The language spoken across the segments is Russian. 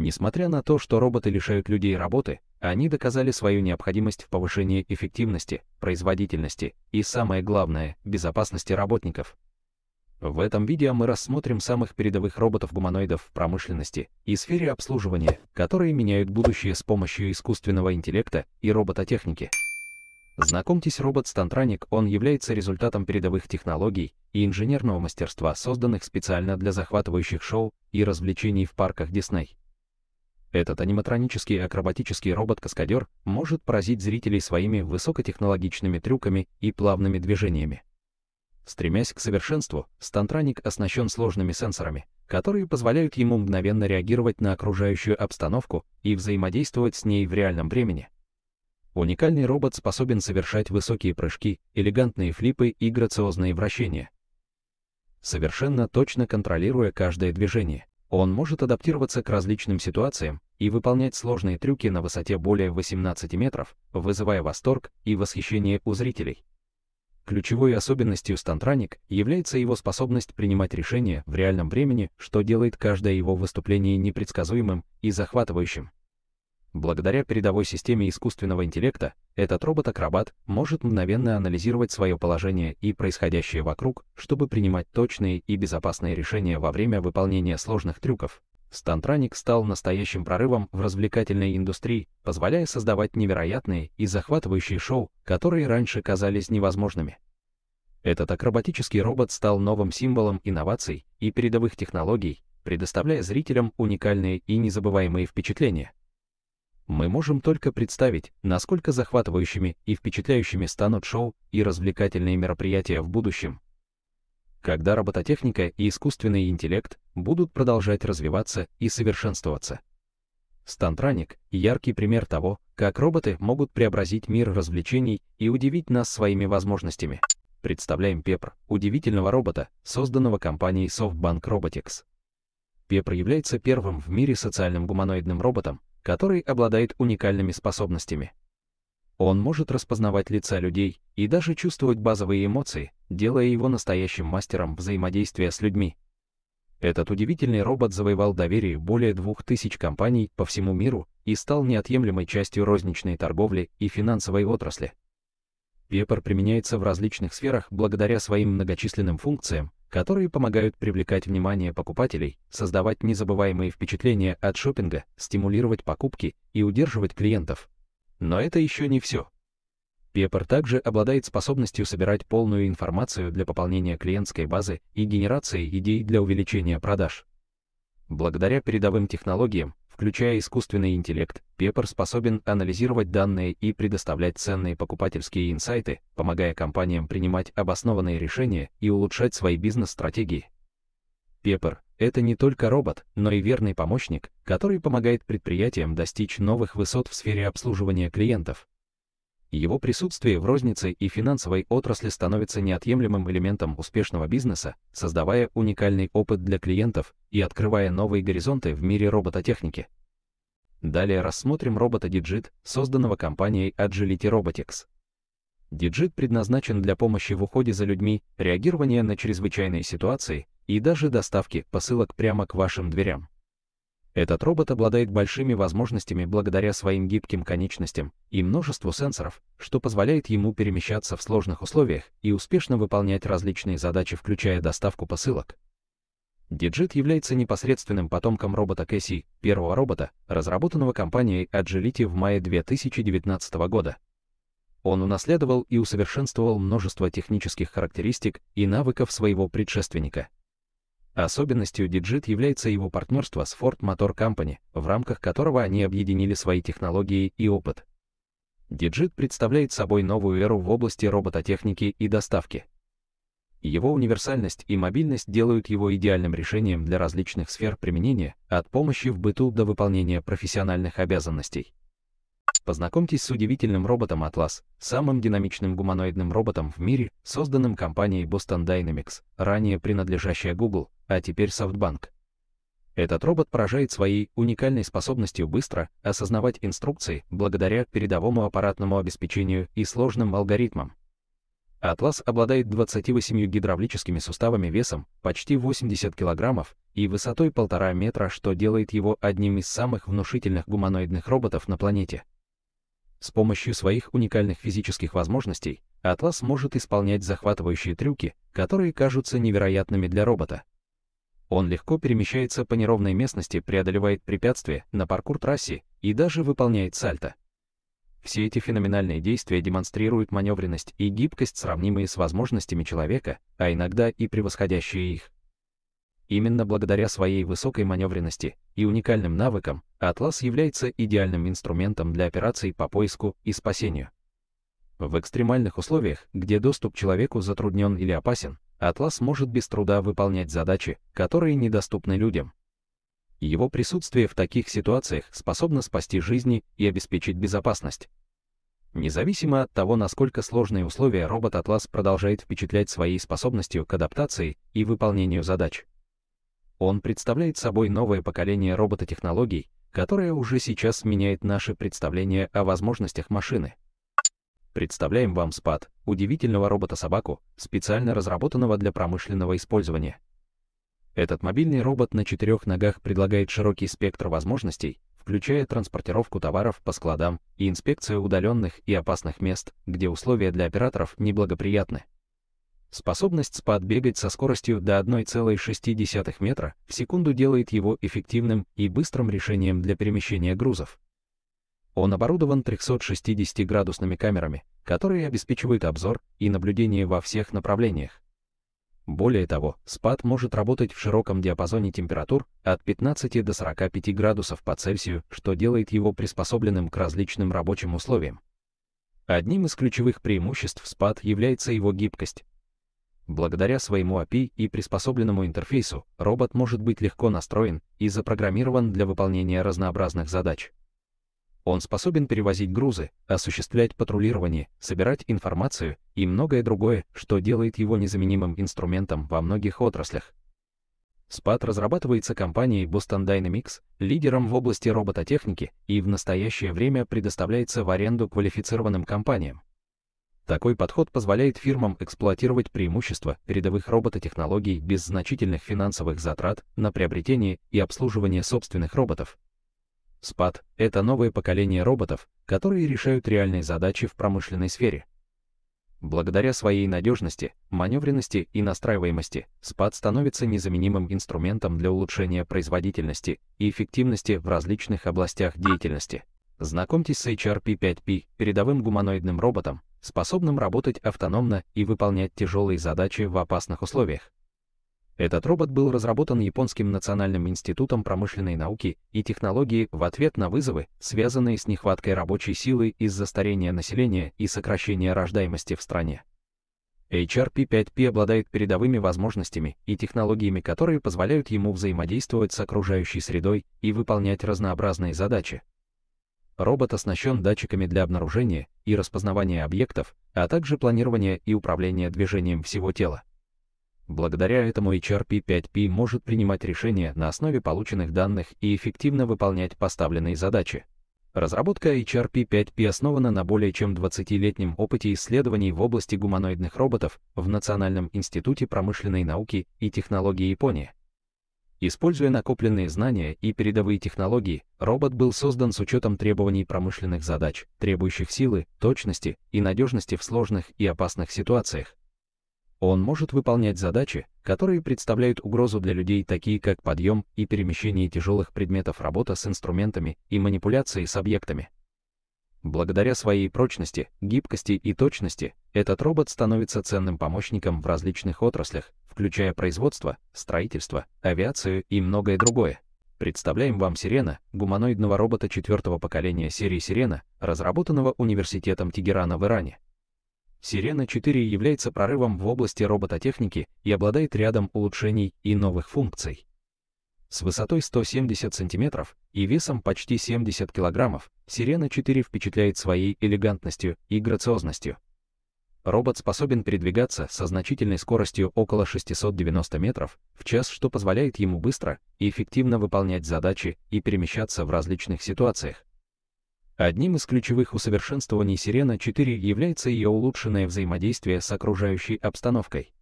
Несмотря на то, что роботы лишают людей работы, они доказали свою необходимость в повышении эффективности, производительности и, самое главное, безопасности работников. В этом видео мы рассмотрим самых передовых роботов-гуманоидов в промышленности и сфере обслуживания, которые меняют будущее с помощью искусственного интеллекта и робототехники. Знакомьтесь, робот Стантраник, он является результатом передовых технологий и инженерного мастерства, созданных специально для захватывающих шоу и развлечений в парках Дисней. Этот аниматронический акробатический робот-каскадер может поразить зрителей своими высокотехнологичными трюками и плавными движениями. Стремясь к совершенству, стантраник оснащен сложными сенсорами, которые позволяют ему мгновенно реагировать на окружающую обстановку и взаимодействовать с ней в реальном времени. Уникальный робот способен совершать высокие прыжки, элегантные флипы и грациозные вращения, совершенно точно контролируя каждое движение. Он может адаптироваться к различным ситуациям и выполнять сложные трюки на высоте более 18 метров, вызывая восторг и восхищение у зрителей. Ключевой особенностью Стантраник является его способность принимать решения в реальном времени, что делает каждое его выступление непредсказуемым и захватывающим. Благодаря передовой системе искусственного интеллекта, этот робот-акробат может мгновенно анализировать свое положение и происходящее вокруг, чтобы принимать точные и безопасные решения во время выполнения сложных трюков. Стантраник стал настоящим прорывом в развлекательной индустрии, позволяя создавать невероятные и захватывающие шоу, которые раньше казались невозможными. Этот акробатический робот стал новым символом инноваций и передовых технологий, предоставляя зрителям уникальные и незабываемые впечатления. Мы можем только представить, насколько захватывающими и впечатляющими станут шоу и развлекательные мероприятия в будущем. Когда робототехника и искусственный интеллект будут продолжать развиваться и совершенствоваться. Стантраник — яркий пример того, как роботы могут преобразить мир развлечений и удивить нас своими возможностями. Представляем Пепр, удивительного робота, созданного компанией SoftBank Robotics. Пепр является первым в мире социальным гуманоидным роботом, который обладает уникальными способностями. Он может распознавать лица людей и даже чувствовать базовые эмоции, делая его настоящим мастером взаимодействия с людьми. Этот удивительный робот завоевал доверие более двух тысяч компаний по всему миру и стал неотъемлемой частью розничной торговли и финансовой отрасли. Пеппер применяется в различных сферах благодаря своим многочисленным функциям, которые помогают привлекать внимание покупателей, создавать незабываемые впечатления от шопинга, стимулировать покупки и удерживать клиентов. Но это еще не все. Pepper также обладает способностью собирать полную информацию для пополнения клиентской базы и генерации идей для увеличения продаж. Благодаря передовым технологиям, Включая искусственный интеллект, Pepper способен анализировать данные и предоставлять ценные покупательские инсайты, помогая компаниям принимать обоснованные решения и улучшать свои бизнес-стратегии. Pepper — это не только робот, но и верный помощник, который помогает предприятиям достичь новых высот в сфере обслуживания клиентов его присутствие в рознице и финансовой отрасли становится неотъемлемым элементом успешного бизнеса, создавая уникальный опыт для клиентов и открывая новые горизонты в мире робототехники. Далее рассмотрим робота Digit, созданного компанией Agility Robotics. Digit предназначен для помощи в уходе за людьми, реагирования на чрезвычайные ситуации и даже доставки посылок прямо к вашим дверям. Этот робот обладает большими возможностями благодаря своим гибким конечностям и множеству сенсоров, что позволяет ему перемещаться в сложных условиях и успешно выполнять различные задачи, включая доставку посылок. Диджит является непосредственным потомком робота Кэсси, первого робота, разработанного компанией Agility в мае 2019 года. Он унаследовал и усовершенствовал множество технических характеристик и навыков своего предшественника — Особенностью Digit является его партнерство с Ford Motor Company, в рамках которого они объединили свои технологии и опыт. Digit представляет собой новую эру в области робототехники и доставки. Его универсальность и мобильность делают его идеальным решением для различных сфер применения, от помощи в быту до выполнения профессиональных обязанностей. Познакомьтесь с удивительным роботом Atlas, самым динамичным гуманоидным роботом в мире, созданным компанией Boston Dynamics, ранее принадлежащая Google, а теперь SoftBank. Этот робот поражает своей уникальной способностью быстро осознавать инструкции благодаря передовому аппаратному обеспечению и сложным алгоритмам. Атлас обладает 28 гидравлическими суставами весом почти 80 кг и высотой 1,5 метра, что делает его одним из самых внушительных гуманоидных роботов на планете. С помощью своих уникальных физических возможностей Атлас может исполнять захватывающие трюки, которые кажутся невероятными для робота. Он легко перемещается по неровной местности, преодолевает препятствия на паркур-трассе и даже выполняет сальто. Все эти феноменальные действия демонстрируют маневренность и гибкость, сравнимые с возможностями человека, а иногда и превосходящие их. Именно благодаря своей высокой маневренности и уникальным навыкам Атлас является идеальным инструментом для операций по поиску и спасению. В экстремальных условиях, где доступ человеку затруднен или опасен, Атлас может без труда выполнять задачи, которые недоступны людям. Его присутствие в таких ситуациях способно спасти жизни и обеспечить безопасность. Независимо от того, насколько сложные условия робот Атлас продолжает впечатлять своей способностью к адаптации и выполнению задач. Он представляет собой новое поколение робототехнологий, которое уже сейчас меняет наши представления о возможностях машины. Представляем вам спад удивительного робота-собаку, специально разработанного для промышленного использования. Этот мобильный робот на четырех ногах предлагает широкий спектр возможностей, включая транспортировку товаров по складам и инспекцию удаленных и опасных мест, где условия для операторов неблагоприятны. Способность спад бегать со скоростью до 1,6 метра в секунду делает его эффективным и быстрым решением для перемещения грузов. Он оборудован 360-градусными камерами, которые обеспечивают обзор и наблюдение во всех направлениях. Более того, спад может работать в широком диапазоне температур от 15 до 45 градусов по Цельсию, что делает его приспособленным к различным рабочим условиям. Одним из ключевых преимуществ спад является его гибкость, Благодаря своему API и приспособленному интерфейсу, робот может быть легко настроен и запрограммирован для выполнения разнообразных задач. Он способен перевозить грузы, осуществлять патрулирование, собирать информацию и многое другое, что делает его незаменимым инструментом во многих отраслях. SPAT разрабатывается компанией Boston Dynamics, лидером в области робототехники, и в настоящее время предоставляется в аренду квалифицированным компаниям. Такой подход позволяет фирмам эксплуатировать преимущества передовых робототехнологий без значительных финансовых затрат на приобретение и обслуживание собственных роботов. SPAD — это новое поколение роботов, которые решают реальные задачи в промышленной сфере. Благодаря своей надежности, маневренности и настраиваемости, SPAD становится незаменимым инструментом для улучшения производительности и эффективности в различных областях деятельности. Знакомьтесь с HRP-5P, передовым гуманоидным роботом, способным работать автономно и выполнять тяжелые задачи в опасных условиях. Этот робот был разработан Японским национальным институтом промышленной науки и технологии в ответ на вызовы, связанные с нехваткой рабочей силы из-за старения населения и сокращения рождаемости в стране. HRP5P обладает передовыми возможностями и технологиями, которые позволяют ему взаимодействовать с окружающей средой и выполнять разнообразные задачи, Робот оснащен датчиками для обнаружения и распознавания объектов, а также планирования и управления движением всего тела. Благодаря этому HRP-5P может принимать решения на основе полученных данных и эффективно выполнять поставленные задачи. Разработка HRP-5P основана на более чем 20-летнем опыте исследований в области гуманоидных роботов в Национальном институте промышленной науки и технологии Японии. Используя накопленные знания и передовые технологии, робот был создан с учетом требований промышленных задач, требующих силы, точности и надежности в сложных и опасных ситуациях. Он может выполнять задачи, которые представляют угрозу для людей, такие как подъем и перемещение тяжелых предметов, работа с инструментами и манипуляции с объектами. Благодаря своей прочности, гибкости и точности, этот робот становится ценным помощником в различных отраслях, включая производство, строительство, авиацию и многое другое. Представляем вам Сирена, гуманоидного робота четвертого поколения серии Сирена, разработанного Университетом Тегерана в Иране. Сирена 4 является прорывом в области робототехники и обладает рядом улучшений и новых функций. С высотой 170 см и весом почти 70 кг, Сирена 4 впечатляет своей элегантностью и грациозностью, робот способен передвигаться со значительной скоростью около 690 метров в час, что позволяет ему быстро и эффективно выполнять задачи и перемещаться в различных ситуациях. Одним из ключевых усовершенствований Сирена 4 является ее улучшенное взаимодействие с окружающей обстановкой.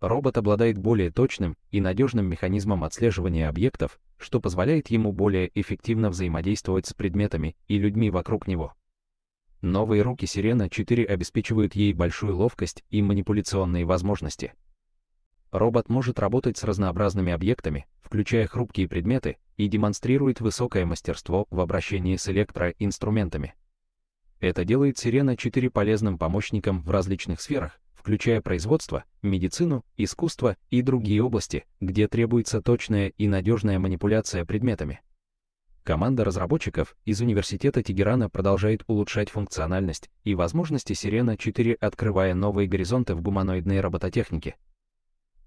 Робот обладает более точным и надежным механизмом отслеживания объектов, что позволяет ему более эффективно взаимодействовать с предметами и людьми вокруг него. Новые руки Сирена 4 обеспечивают ей большую ловкость и манипуляционные возможности. Робот может работать с разнообразными объектами, включая хрупкие предметы, и демонстрирует высокое мастерство в обращении с электроинструментами. Это делает Сирена 4 полезным помощником в различных сферах, включая производство, медицину, искусство и другие области, где требуется точная и надежная манипуляция предметами. Команда разработчиков из Университета Тегерана продолжает улучшать функциональность и возможности Сирена 4, открывая новые горизонты в гуманоидной робототехнике.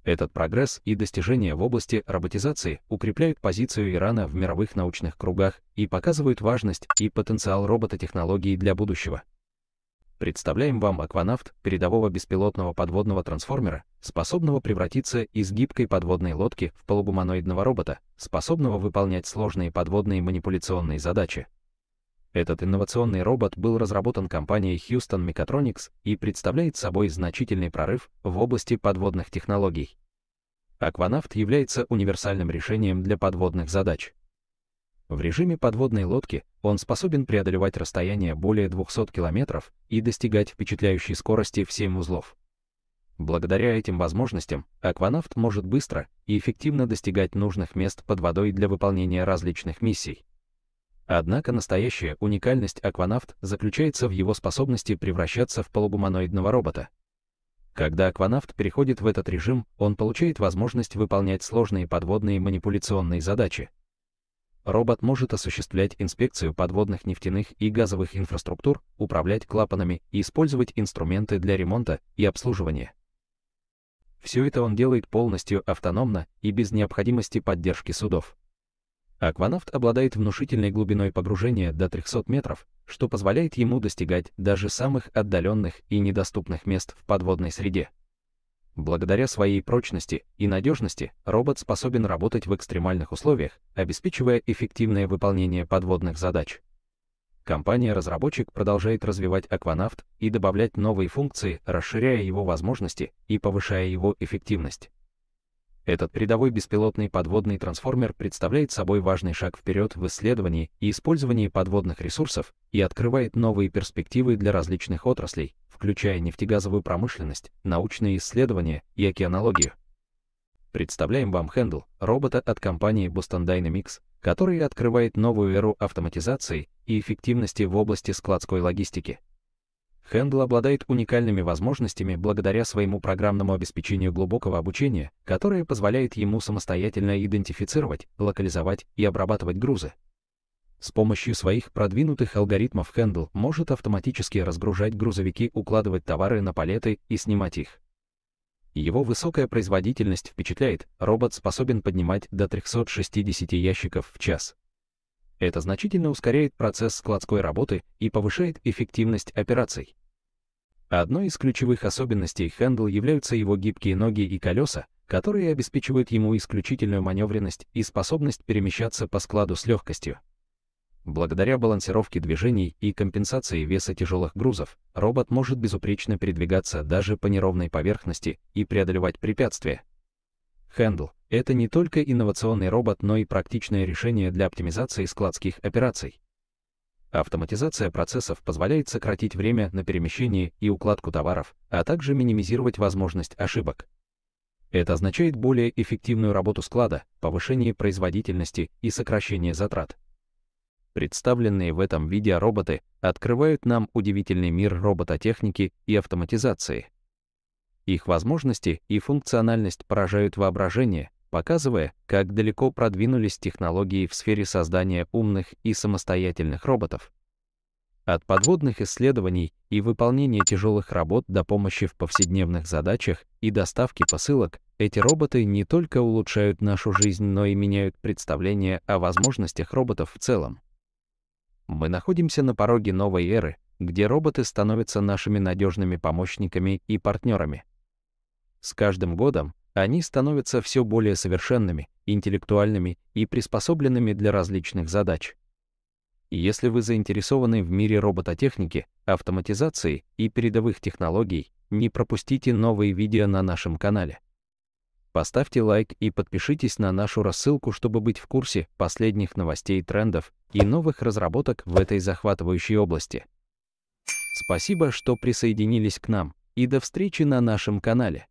Этот прогресс и достижения в области роботизации укрепляют позицию Ирана в мировых научных кругах и показывают важность и потенциал робототехнологий для будущего представляем вам акванавт передового беспилотного подводного трансформера, способного превратиться из гибкой подводной лодки в полугуманоидного робота, способного выполнять сложные подводные манипуляционные задачи. Этот инновационный робот был разработан компанией Houston Mechatronics и представляет собой значительный прорыв в области подводных технологий. Акванавт является универсальным решением для подводных задач. В режиме подводной лодки он способен преодолевать расстояние более 200 километров и достигать впечатляющей скорости в 7 узлов. Благодаря этим возможностям акванавт может быстро и эффективно достигать нужных мест под водой для выполнения различных миссий. Однако настоящая уникальность акванавт заключается в его способности превращаться в полугуманоидного робота. Когда акванавт переходит в этот режим, он получает возможность выполнять сложные подводные манипуляционные задачи, Робот может осуществлять инспекцию подводных нефтяных и газовых инфраструктур, управлять клапанами и использовать инструменты для ремонта и обслуживания. Все это он делает полностью автономно и без необходимости поддержки судов. Акванавт обладает внушительной глубиной погружения до 300 метров, что позволяет ему достигать даже самых отдаленных и недоступных мест в подводной среде. Благодаря своей прочности и надежности робот способен работать в экстремальных условиях, обеспечивая эффективное выполнение подводных задач. Компания-разработчик продолжает развивать Акванафт и добавлять новые функции, расширяя его возможности и повышая его эффективность. Этот передовой беспилотный подводный трансформер представляет собой важный шаг вперед в исследовании и использовании подводных ресурсов и открывает новые перспективы для различных отраслей, включая нефтегазовую промышленность, научные исследования и океанологию. Представляем вам Хендл, робота от компании Boston Dynamics, который открывает новую эру автоматизации и эффективности в области складской логистики. Хендл обладает уникальными возможностями благодаря своему программному обеспечению глубокого обучения, которое позволяет ему самостоятельно идентифицировать, локализовать и обрабатывать грузы. С помощью своих продвинутых алгоритмов Хендл может автоматически разгружать грузовики, укладывать товары на палеты и снимать их. Его высокая производительность впечатляет, робот способен поднимать до 360 ящиков в час. Это значительно ускоряет процесс складской работы и повышает эффективность операций. Одной из ключевых особенностей Handle являются его гибкие ноги и колеса, которые обеспечивают ему исключительную маневренность и способность перемещаться по складу с легкостью. Благодаря балансировке движений и компенсации веса тяжелых грузов, робот может безупречно передвигаться даже по неровной поверхности и преодолевать препятствия, Handle — это не только инновационный робот, но и практичное решение для оптимизации складских операций. Автоматизация процессов позволяет сократить время на перемещение и укладку товаров, а также минимизировать возможность ошибок. Это означает более эффективную работу склада, повышение производительности и сокращение затрат. Представленные в этом видео роботы открывают нам удивительный мир робототехники и автоматизации – их возможности и функциональность поражают воображение, показывая, как далеко продвинулись технологии в сфере создания умных и самостоятельных роботов. От подводных исследований и выполнения тяжелых работ до помощи в повседневных задачах и доставки посылок, эти роботы не только улучшают нашу жизнь, но и меняют представление о возможностях роботов в целом. Мы находимся на пороге новой эры, где роботы становятся нашими надежными помощниками и партнерами. С каждым годом они становятся все более совершенными, интеллектуальными и приспособленными для различных задач. Если вы заинтересованы в мире робототехники, автоматизации и передовых технологий, не пропустите новые видео на нашем канале. Поставьте лайк и подпишитесь на нашу рассылку, чтобы быть в курсе последних новостей, трендов и новых разработок в этой захватывающей области. Спасибо, что присоединились к нам, и до встречи на нашем канале.